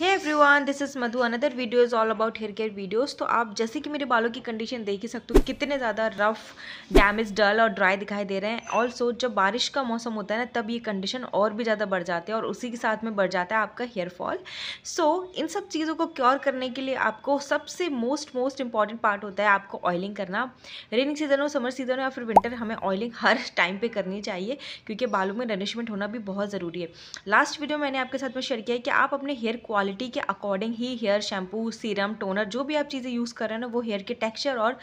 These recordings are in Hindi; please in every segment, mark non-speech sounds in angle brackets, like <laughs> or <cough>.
every everyone this is Madhu another video is all about hair care videos तो आप जैसे कि मेरे बालों की कंडीशन देख ही सकते हो कितने ज़्यादा रफ डैमेज डल और ड्राई दिखाई दे रहे हैं ऑल्सो जब बारिश का मौसम होता है ना तब ये कंडीशन और भी ज़्यादा बढ़ जाती है और उसी के साथ में बढ़ जाता है आपका हेयर फॉल सो इन सब चीज़ों को क्योर करने के लिए आपको सबसे मोस्ट मोस्ट इंपॉर्टेंट पार्ट होता है आपको ऑयलिंग करना रेनिंग सीजन हो समर सीजन हो या फिर विंटर हमें ऑयलिंग <laughs> हर टाइम पर करनी चाहिए क्योंकि बालों में रनिशमेंट होना भी बहुत ज़रूरी है लास्ट वीडियो मैंने आपके साथ में शेयर किया कि आप अपने हेयर क्वालिटी क्वालिटी के अकॉर्डिंग ही हेयर शैम्पू सीरम टोनर जो भी आप चीज़ें यूज़ कर रहे हैं ना वो हेयर के टेक्स्चर और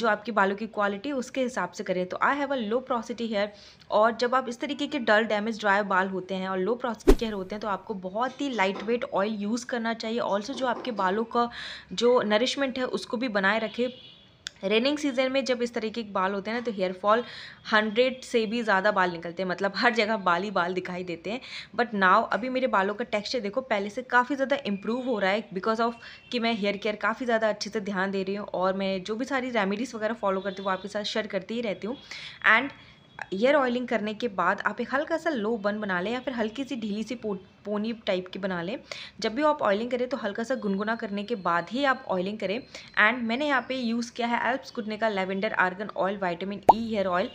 जो आपके बालों की क्वालिटी उसके हिसाब से करें तो I have a low porosity hair और जब आप इस तरीके के डल डैमेज ड्राई बाल होते हैं और लो प्रोसिटी हेयर होते हैं तो आपको बहुत ही लाइट वेट ऑयल यूज़ करना चाहिए ऑल्सो जो आपके बालों का जो नरिशमेंट है उसको भी बनाए रखें रेनिंग सीजन में जब इस तरीके के बाल होते हैं ना तो हेयर फॉल हंड्रेड से भी ज़्यादा बाल निकलते हैं मतलब हर जगह बाल ही बाल दिखाई देते हैं बट नाव अभी मेरे बालों का टेक्सचर देखो पहले से काफ़ी ज़्यादा इंप्रूव हो रहा है बिकॉज ऑफ कि मैं हेयर केयर काफ़ी ज़्यादा अच्छे से ध्यान दे रही हूँ और मैं जो भी सारी रेमेडीज़ वगैरह फॉलो करती हूँ वो आपके साथ शेयर करती ही रहती हूँ एंड ईयर ऑयलिंग करने के बाद आप एक हल्का सा लो बन बना लें या फिर हल्की सी ढीली सी पोनी टाइप की बना लें जब भी आप ऑयलिंग करें तो हल्का सा गुनगुना करने के बाद ही आप ऑयलिंग करें एंड मैंने यहाँ पे यूज़ किया है एल्प्स गुडने का lavender argan oil vitamin E hair oil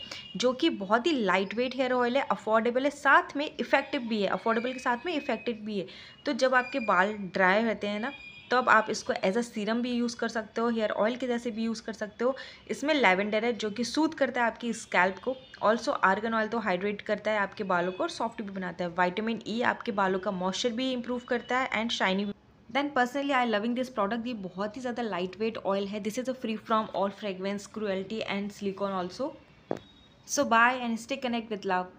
जो कि बहुत ही लाइट वेट हेयर ऑयल है अफोर्डेबल है साथ में इफ़ेक्टिव भी है अफोर्डेबल के साथ में इफ़ेक्टिव भी है तो जब आपके बाल ड्राई रहते हैं ना तो अब आप इसको एज अ सीरम भी यूज़ कर सकते हो हेयर ऑयल के जैसे भी यूज़ कर सकते हो इसमें लेवेंडर है जो कि सूद करता है आपकी स्कैल्प को ऑल्सो आर्गन ऑयल तो हाइड्रेट करता है आपके बालों को और सॉफ्ट भी बनाता है वाइटामिन ई e, आपके बालों का मॉइस्चर भी इंप्रूव करता है एंड शाइनी भी then personally I loving this product ये बहुत ही ज़्यादा लाइट वेट ऑयल है this is a free from all fragrance cruelty and silicone also so bye and stay connect with love